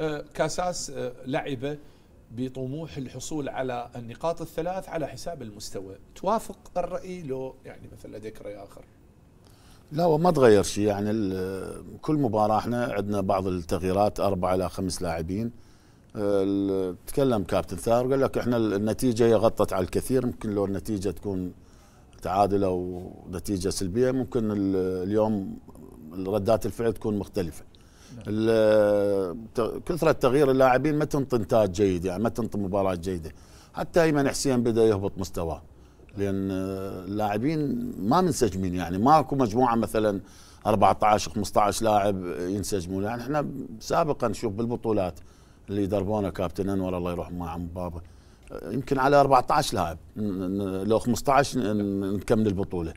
أه، كاساس أه، لعب بطموح الحصول على النقاط الثلاث على حساب المستوى توافق الرأي لو يعني مثل لديك رأي آخر لا وما تغير شيء يعني كل مباراة احنا عندنا بعض التغييرات أربعة إلى خمس لاعبين أه، تكلم كابتن ثار قال لك احنا النتيجة هي غطت على الكثير ممكن لو النتيجة تكون تعادل أو نتيجة سلبية ممكن اليوم ردات الفعل تكون مختلفة نعم. كثره تغيير اللاعبين ما تنطي انتاج جيد يعني ما تنطي مباراه جيده حتى ايمن حسين بدا يهبط مستواه لان اللاعبين ما منسجمين يعني ماكو مجموعه مثلا 14 15 لاعب ينسجمون يعني احنا سابقا نشوف بالبطولات اللي يدربونا كابتن انور الله يرحمه مع عم بابا يمكن على 14 لاعب لو 15 نكمل البطوله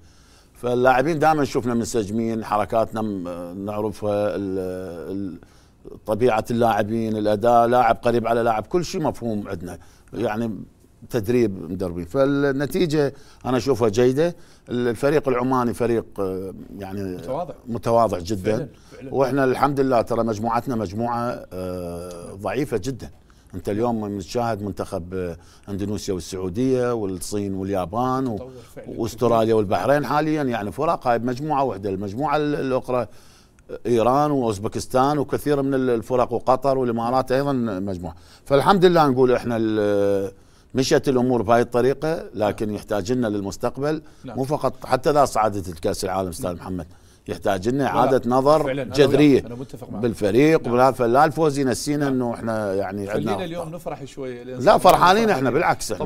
فاللاعبين دائما شفنا منسجمين حركاتنا نعرفها طبيعه اللاعبين الاداء لاعب قريب على لاعب كل شيء مفهوم عندنا يعني تدريب مدربين فالنتيجه انا اشوفها جيده الفريق العماني فريق آه، يعني متواضع متواضع جدا فعلا. فعلا. واحنا الحمد لله ترى مجموعتنا مجموعه آه، ضعيفه جدا انت اليوم بنشاهد منتخب اندونيسيا والسعوديه والصين واليابان واستراليا والبحرين حاليا يعني فرق هاي بمجموعه واحده المجموعه الاخرى ايران واوزبكستان وكثير من الفرق وقطر والامارات ايضا مجموعه فالحمد لله نقول احنا مشت الامور بهاي الطريقه لكن نعم. يحتاج لنا للمستقبل نعم. مو فقط حتى اذا صعدت الكاس العالم استاذ نعم. محمد يحتاج لنا اعاده نظر فعلا. جذريه أنا متفق معك. بالفريق نعم. فلا الفوز ينسينا نعم. انه احنا يعني خلينا اليوم نفرح شويه لا فرحانين احنا بالعكس احنا